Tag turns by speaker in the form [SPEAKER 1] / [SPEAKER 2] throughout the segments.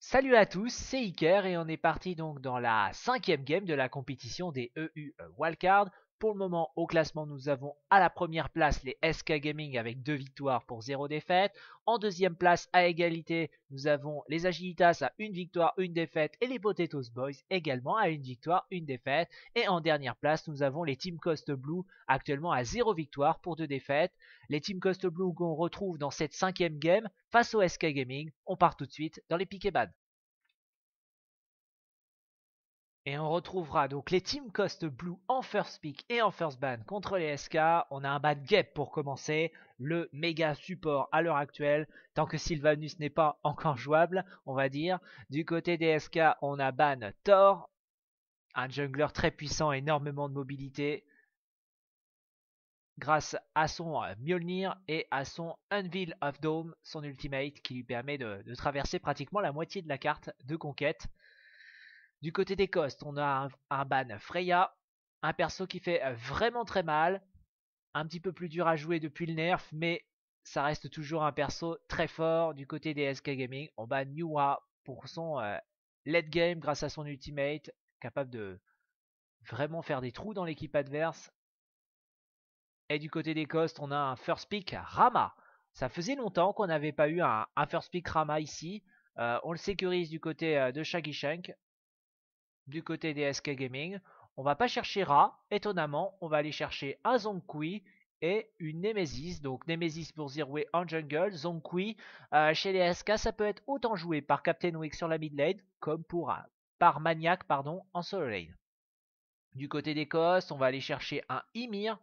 [SPEAKER 1] Salut à tous, c'est Iker et on est parti donc dans la cinquième game de la compétition des EU Wildcard pour le moment, au classement, nous avons à la première place les SK Gaming avec deux victoires pour zéro défaite. En deuxième place, à égalité, nous avons les Agilitas à une victoire, une défaite et les Potatoes Boys également à une victoire, une défaite. Et en dernière place, nous avons les Team Coast Blue actuellement à zéro victoire pour deux défaites. Les Team Coast Blue qu'on retrouve dans cette cinquième game face au SK Gaming. On part tout de suite dans les Pikéban. Et on retrouvera donc les Team Cost Blue en first pick et en first ban contre les SK. On a un ban gap pour commencer, le méga support à l'heure actuelle, tant que Sylvanus n'est pas encore jouable, on va dire. Du côté des SK, on a ban Thor, un jungler très puissant, énormément de mobilité, grâce à son euh, Mjolnir et à son Unveil of Dome, son ultimate qui lui permet de traverser pratiquement la moitié de la carte de conquête. Du côté des costes, on a un, ban Freya, un perso qui fait euh, vraiment très mal, un petit peu plus dur à jouer depuis le nerf, mais ça reste toujours un perso très fort. Du côté des SK Gaming, on ban Nuwa pour son euh, late game grâce à son ultimate, capable de vraiment faire des trous dans l'équipe adverse. Et du côté des costes, on a un first pick Rama. Ça faisait longtemps qu'on n'avait pas eu un, first pick Rama ici. Euh, on le sécurise du côté de Shaggy Shank. Du côté des SK Gaming, on va pas chercher Ra, étonnamment, on va aller chercher un Zonkui et une Nemesis. Donc Nemesis pour Zero en jungle, Zonkui euh, chez les SK, ça peut être autant joué par Captain Wick sur la mid lane comme pour, euh, par Maniac pardon, en solo lane. Du côté des costs, on va aller chercher un Ymir,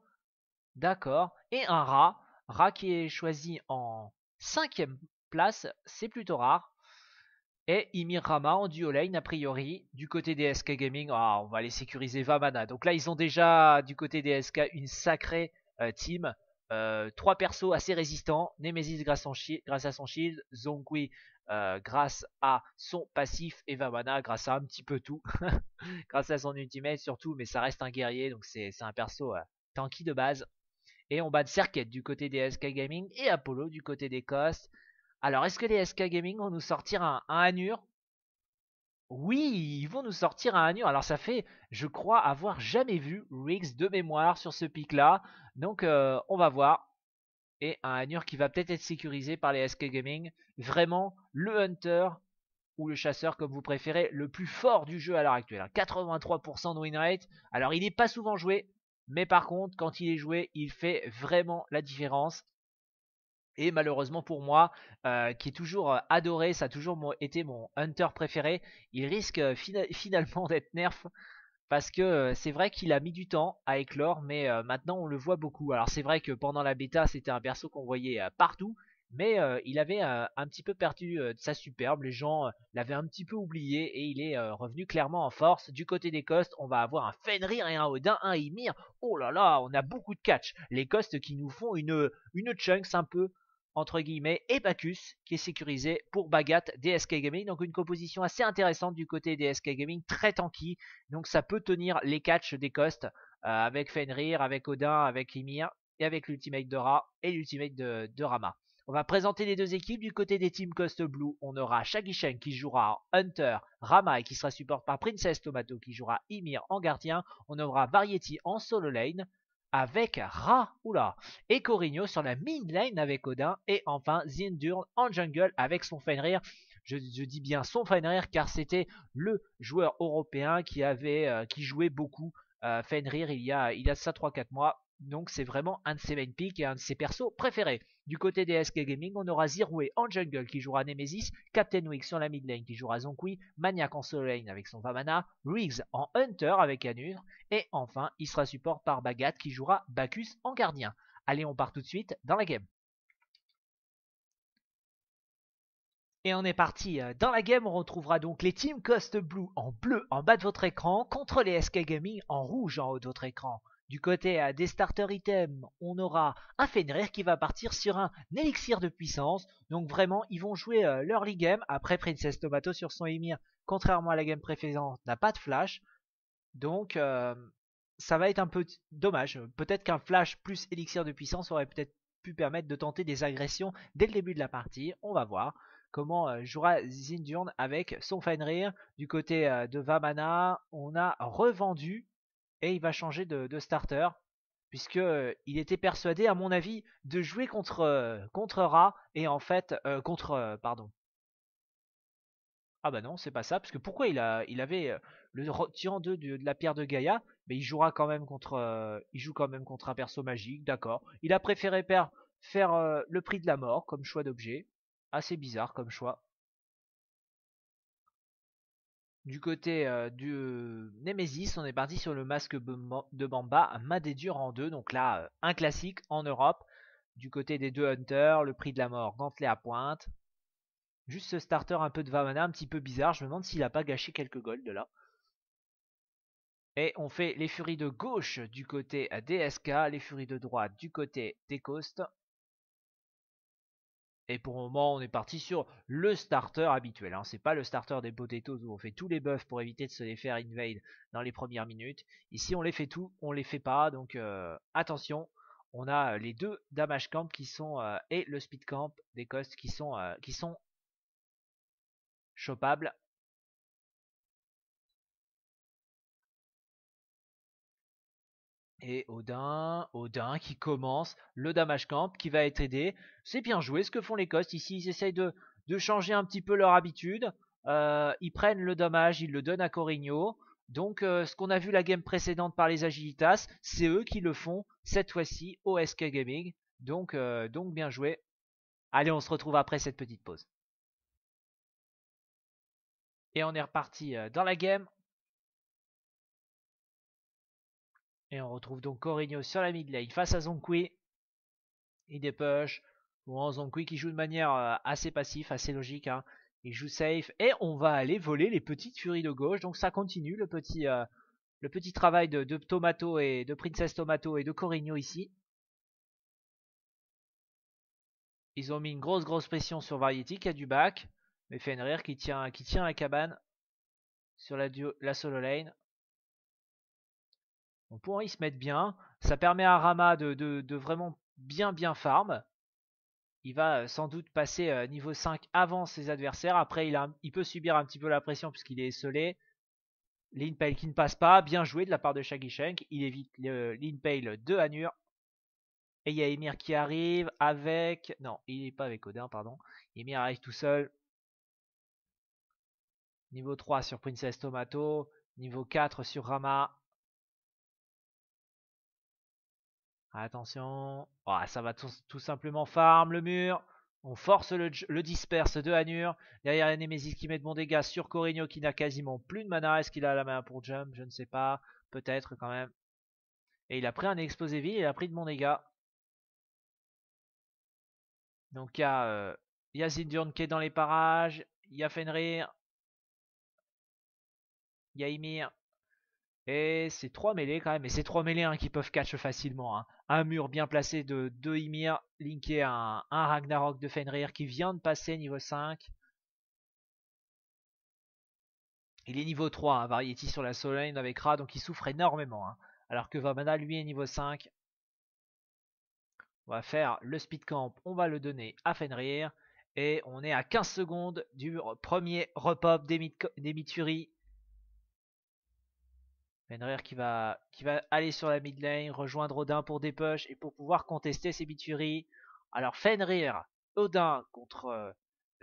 [SPEAKER 1] d'accord, et un Ra. Ra qui est choisi en cinquième place, c'est plutôt rare. Et Ymir Rama en duo lane, a priori, du côté des SK Gaming, ah, on va aller sécuriser Vamana. Donc là, ils ont déjà, du côté des SK, une sacrée euh, team. Euh, trois persos assez résistants, Nemesis grâce, à son shield, Zongui euh, grâce à son passif et Vamana grâce à un petit peu tout, grâce à son ultimate surtout, mais ça reste un guerrier, donc c'est un perso tanky de base. Et on bat de Serket du côté des SK Gaming et Apollo du côté des Cost. Alors, est-ce que les SK Gaming vont nous sortir un, Anur Oui, ils vont nous sortir un Anur. Alors, ça fait, je crois, avoir jamais vu Riggs de mémoire sur ce pic-là. Donc, euh, on va voir. Et un Anur qui va peut-être être sécurisé par les SK Gaming. Vraiment, le Hunter ou le chasseur, comme vous préférez, le plus fort du jeu à l'heure actuelle. 83% hein, de win rate. Alors, il n'est pas souvent joué. Mais par contre, quand il est joué, il fait vraiment la différence. Et malheureusement pour moi, euh, qui est toujours euh, adoré, ça a toujours été mon hunter préféré, il risque euh, finalement d'être nerf. Parce que c'est vrai qu'il a mis du temps à éclore, mais maintenant on le voit beaucoup. Alors c'est vrai que pendant la bêta, c'était un perso qu'on voyait partout, mais il avait un petit peu perdu sa superbe. Les gens l'avaient un petit peu oublié et il est revenu clairement en force. Du côté des costes, on va avoir un Fenrir et un Odin, un Ymir. Oh là là, on a beaucoup de catch. Les costes qui nous font une, une chunks un peu entre guillemets, et Bacchus, qui est sécurisé pour Bagat DSK Gaming. Donc une composition assez intéressante du côté DSK Gaming, très tanky, donc ça peut tenir les catchs des costes, euh, avec Fenrir, avec Odin, avec Ymir, et avec l'ultimate de Ra et l'ultimate de, Rama. On va présenter les deux équipes. Du côté des team Cost Blue, on aura Shen, qui jouera Hunter, Rama et qui sera supporté par Princess Tomato qui jouera Ymir en gardien. On aura Variety en solo lane avec Ra, oula et Corigno sur la mid lane avec Odin et enfin Zindurn en jungle avec son Fenrir. Je, dis bien son Fenrir car c'était le joueur européen qui avait euh, qui jouait beaucoup euh, Fenrir il y a il a ça 3 4 mois. Donc c'est vraiment un de ses main picks et un de ses persos préférés. Du côté des SK Gaming, on aura Ziroué en jungle qui jouera Nemesis, Captain Wix sur la mid lane qui jouera Zonkui, Maniac en solo lane avec son Vamana, Riggs en Hunter avec Anur, et enfin il sera support par Bagat qui jouera Bacchus en gardien. Allez, on part tout de suite dans la game. Et on est parti. Euh, dans la game, on retrouvera donc les Team Cost Blue en bleu en bas de votre écran contre les SK Gaming en rouge en haut de votre écran. Du côté euh, des starter items, on aura un Fenrir qui va partir sur un élixir de puissance. Donc vraiment, ils vont jouer euh, leur league game. Après, Princess Tomato sur son Emir, contrairement à la game précédente, n'a pas de flash. Donc euh, ça va être un peu dommage. Peut-être qu'un flash plus élixir de puissance aurait peut-être pu permettre de tenter des agressions dès le début de la partie. On va voir comment jouera Zindurn avec son Fenrir. Du côté de Vamana, on a revendu et il va changer de, starter puisque euh, il était persuadé, à mon avis, de jouer contre euh, contre Ra et en fait euh, contre pardon. Ah bah non, c'est pas ça, parce que pourquoi il a il avait le tirant 2 de, la pierre de Gaïa, mais il jouera quand même contre il joue quand même contre un perso magique, d'accord. Il a préféré faire, le prix de la mort comme choix d'objet, assez bizarre comme choix. Du côté de euh, du euh, Nemesis, on est parti sur le masque de Bamba, Madé dur en deux. Donc là, euh, un classique en Europe. Du côté des deux Hunters, le prix de la mort, gantelet à pointe. Juste ce starter un peu de Vamana, un petit peu bizarre. Je me demande s'il n'a pas gâché quelques golds là. Et on fait les furies de gauche du côté des SK, les furies de droite du côté des Costes. Et pour le moment, on est parti sur le starter habituel. Ce hein. C'est pas le starter des potatoes où on fait tous les buffs pour éviter de se les faire invade dans les premières minutes. Ici, on les fait tout, on les fait pas. Donc euh, attention, on a euh, les deux damage camp qui sont euh, et le speed camp des costs qui sont qui sont chopables Et Odin, Odin qui commence, le damage camp qui va être aidé. C'est bien joué ce que font les Costes ici. Ils essayent de, changer un petit peu leur habitude. Euh, ils prennent le dommage, ils le donnent à Corigno. Donc euh, ce qu'on a vu la game précédente par les Agilitas, c'est eux qui le font cette fois-ci au SK Gaming. Donc, euh, donc bien joué. Allez, on se retrouve après cette petite pause. Et on est reparti dans la game. Et on retrouve donc Corigno sur la mid lane face à Zonkui. Il dépêche. Bon, Zonkui qui joue de manière euh, assez passive, assez logique. Hein. Il joue safe. Et on va aller voler les petites furies de gauche. Donc ça continue le petit, euh, le petit travail de, de, Tomato et de Princess Tomato et de Corigno ici. Ils ont mis une grosse grosse pression sur Variety qui a du back. Mais Fenrir qui tient, qui tient la cabane sur la solo lane. On pourrait y se mettre bien. Ça permet à Rama de, de, vraiment bien bien farm. Il va euh, sans doute passer euh, niveau 5 avant ses adversaires. Après, il, peut subir un petit peu la pression puisqu'il est esselé. L'Inpale qui ne passe pas. Bien joué de la part de Shaggy Shank, Il évite l'Inpale de Hanur. Et il y a Emir qui arrive avec... Non, il n'est pas avec Odin, pardon. Emir arrive tout seul. Niveau 3 sur Princess Tomato. Niveau 4 sur Rama. Attention. Ah, ça va tout, simplement farm le mur. On force le, disperse de Hanur. Derrière a Nemesis qui met de bons dégâts sur Corigno qui n'a quasiment plus de mana. Est-ce qu'il a la main pour jump Je ne sais pas. Peut-être quand même. Et il a pris un explosé vie, Il a pris de mon dégâts. Donc il y a, euh, qui est dans les parages. Il y a Fenrir. Il y a Ymir. Et c'est trois mêlés quand même, et c'est trois mêlés hein, qui peuvent catch facilement. Hein. Un mur bien placé de 2 Ymir, linké à un, Ragnarok de Fenrir qui vient de passer niveau 5. Il est niveau 3, hein, Variety sur la soleil avec Ra, donc il souffre énormément. Alors que Vamana, lui, est niveau 5. On va faire le speed camp, on va le donner à Fenrir. Et on est à 15 secondes du premier repop des, Fenrir qui va, qui va aller sur la mid lane, rejoindre Odin pour des push et pour pouvoir contester ses bituries. Alors Fenrir, Odin contre euh,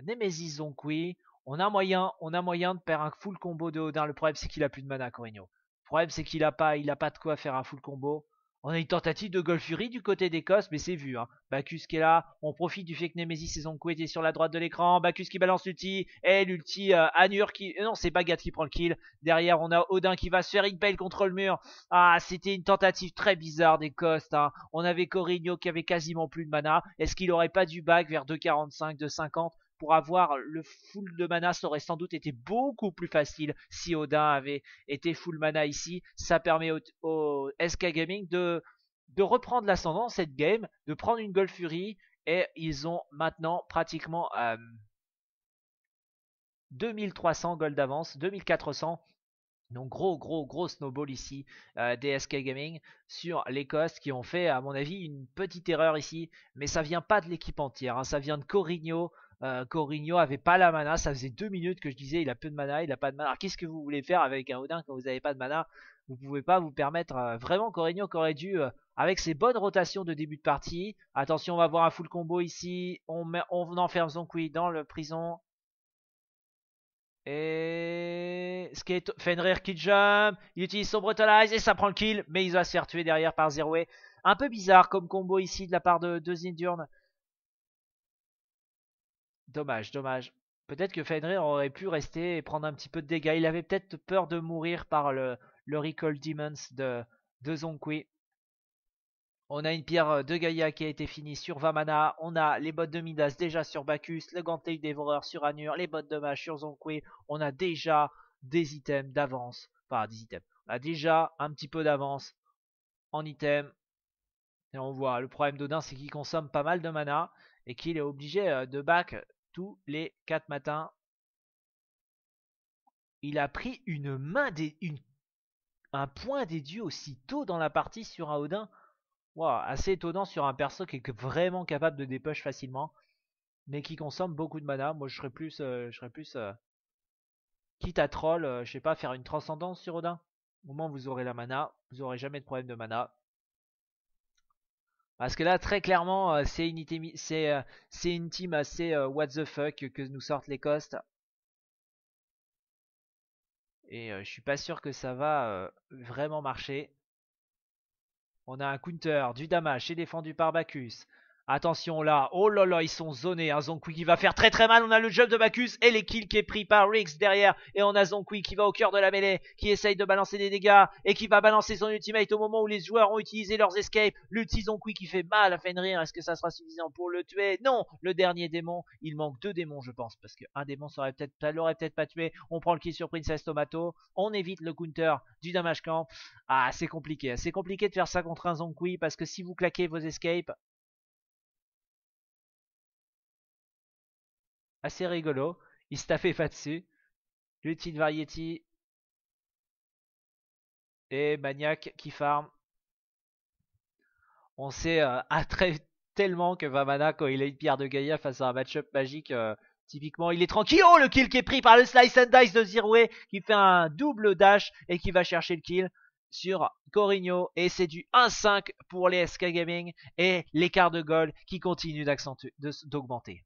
[SPEAKER 1] Nemesis Zonkui, on a moyen, on a moyen de faire un full combo de Odin. Le problème c'est qu'il a plus de mana Corigno Le problème c'est qu'il a pas, il a pas de quoi faire un full combo. On a une tentative de golfurie du côté Costes, mais c'est vu. Hein. Bacchus qui est là, on profite du fait que Nemesis et Zonko étaient sur la droite de l'écran. Bacchus qui balance l'ulti, et l'ulti euh, Anur qui... Euh, non, c'est Bagat qui prend le kill. Derrière, on a Odin qui va se faire une pelle contre le mur. Ah, c'était une tentative très bizarre des Hein. On avait Corigno qui avait quasiment plus de mana. Est-ce qu'il aurait pas du bac vers 2,45, 2,50 pour avoir le full de mana, ça aurait sans doute été beaucoup plus facile si Odin avait été full mana ici. Ça permet au, SK Gaming de, reprendre l'ascendant cette game, de prendre une Gold Fury, et ils ont maintenant pratiquement 2300 euh, gold d'avance, 2400. Donc gros gros gros snowball ici euh, des SK Gaming sur les costes qui ont fait à mon avis une petite erreur ici, mais ça vient pas de l'équipe entière, hein. ça vient de Corigno, euh, Corigno avait pas la mana, ça faisait deux minutes que je disais il a peu de mana, il a pas de mana. qu'est-ce que vous voulez faire avec un Odin quand vous n'avez pas de mana Vous pouvez pas vous permettre euh, vraiment Corigno qui aurait dû euh, avec ses bonnes rotations de début de partie. Attention, on va voir un full combo ici. On, met, on enferme dans le prison. Et Fenrir qui jump, il utilise son brutalize et ça prend le kill, mais il va se faire tuer derrière par Zerway. Un peu bizarre comme combo ici de la part de, de Zindurne. Dommage, dommage. Peut-être que Fenrir aurait pu rester et prendre un petit peu de dégâts. Il avait peut-être peur de mourir par le, Recall Demons de, de On a une pierre de Gaïa qui a été finie sur Vamana. On a les bottes de Midas déjà sur Bacchus. Le Gantel dévoreur sur Anur. Les bottes de mage sur Zonkui. On a déjà des items d'avance. Enfin, des items. On a déjà un petit peu d'avance en items. Et on voit, le problème d'Odin, c'est qu'il consomme pas mal de mana et qu'il est obligé euh, de back tous les quatre matins. Il a pris une main des, une, un point des dieux aussitôt dans la partie sur un Odin. assez étonnant sur un perso qui est vraiment capable de dépush facilement, mais qui consomme beaucoup de mana. Moi, je serais plus, euh, je serais plus, euh, quitte à troll, euh, je sais pas, faire une transcendance sur Odin. Au moment où vous aurez la mana, vous aurez jamais de problème de mana. Parce que là, très clairement, euh, euh, c'est une, team assez euh, what the fuck que nous sortent les costes. Et je suis pas sûr que ça va vraiment marcher. On a un counter du damage, c'est défendu par Bacchus. Attention là, oh là là, ils sont zonés, Un hein. Zonkui qui va faire très très mal, on a le jump de Bacchus et les kills qui est pris par Riggs derrière, et on a Zonkui qui va au cœur de la mêlée, qui essaye de balancer des dégâts, et qui va balancer son ultimate au moment où les joueurs ont utilisé leurs escapes, l'ulti Zonkui qui fait mal à Fenrir, est-ce que ça sera suffisant pour le tuer Non, le dernier démon, il manque deux démons je pense, parce qu'un démon serait peut-être, l'aurait peut-être pas tué, on prend le kill sur Princess Tomato, on évite le counter du damage camp, ah c'est compliqué, c'est compliqué de faire ça contre un Zonkui, parce que si vous claquez vos escapes, assez rigolo. Il se tapait pas dessus. Variety. Et Maniac qui farm. On sait euh, à très, tellement que Vamana, quand il a une pierre de Gaïa face à un match-up magique, euh, typiquement, il est tranquille. Oh, le kill qui est pris par le Slice and Dice de Zirwe, qui fait un double dash et qui va chercher le kill sur Corigno. Et c'est du 1-5 pour les SK Gaming et l'écart de goal qui continue d'augmenter.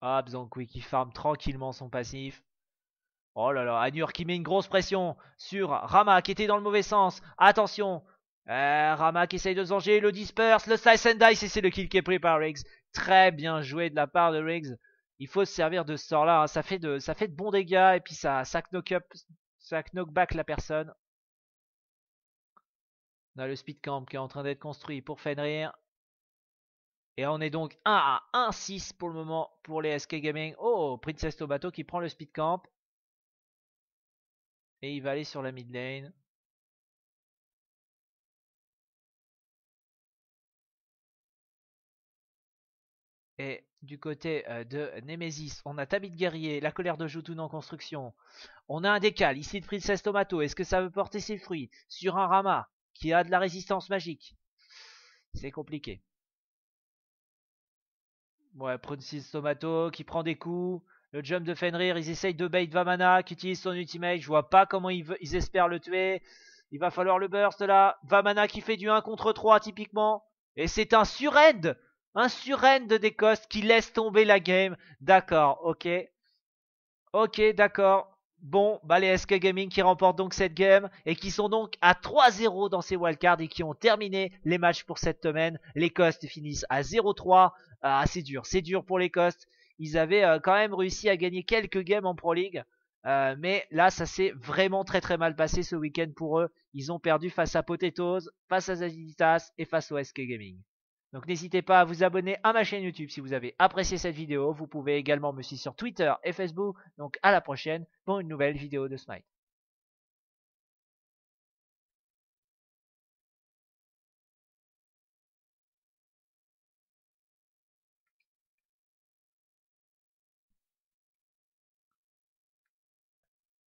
[SPEAKER 1] Ah, qui farme tranquillement son passif. Oh là là, Anur qui met une grosse pression sur Rama qui était dans le mauvais sens. Attention, euh, Rama qui essaye de se le disperse, le slice and dice et c'est le kill qui est pris par Riggs. Très bien joué de la part de Riggs. Il faut se servir de ce sort-là, hein. ça, fait de, ça fait de bons dégâts et puis ça, ça, knock ça knock back la personne. On a le speed camp qui est en train d'être construit pour Fenrir. Et on est donc 1 à 1-6 pour le moment pour les SK Gaming. Oh, Princess Tomato qui prend le speed camp. Et il va aller sur la mid lane. Et du côté euh, de Nemesis, on a Tabit Guerrier, la colère de Jotun en construction. On a un décal, ici de Princess Tomato. Est-ce que ça veut porter ses fruits sur un Rama qui a de la résistance magique C'est compliqué. Ouais, Pruncis Tomato qui prend des coups. Le jump de Fenrir, ils essayent de bait Vamana qui utilise son ultimate. Je vois pas comment ils, espèrent le tuer. Il va falloir le burst là. Vamana qui fait du 1 contre 3 typiquement. Et c'est un surend Un surend costes qui laisse tomber la game. D'accord, ok. Ok, d'accord. Bon, bah les SK Gaming qui remportent donc cette game et qui sont donc à 3-0 dans ces wildcards et qui ont terminé les matchs pour cette semaine. Les Costs finissent à 0-3. Ah, c'est dur, c'est dur pour les Costs. Ils avaient euh, quand même réussi à gagner quelques games en Pro League. Euh, mais là, ça s'est vraiment très très mal passé ce week-end pour eux. Ils ont perdu face à Potatoes, face à Zazitas et face au SK Gaming. Donc n'hésitez pas à vous abonner à ma chaîne YouTube si vous avez apprécié cette vidéo. Vous pouvez également me suivre sur Twitter et Facebook. Donc à la prochaine pour une nouvelle vidéo de Smite.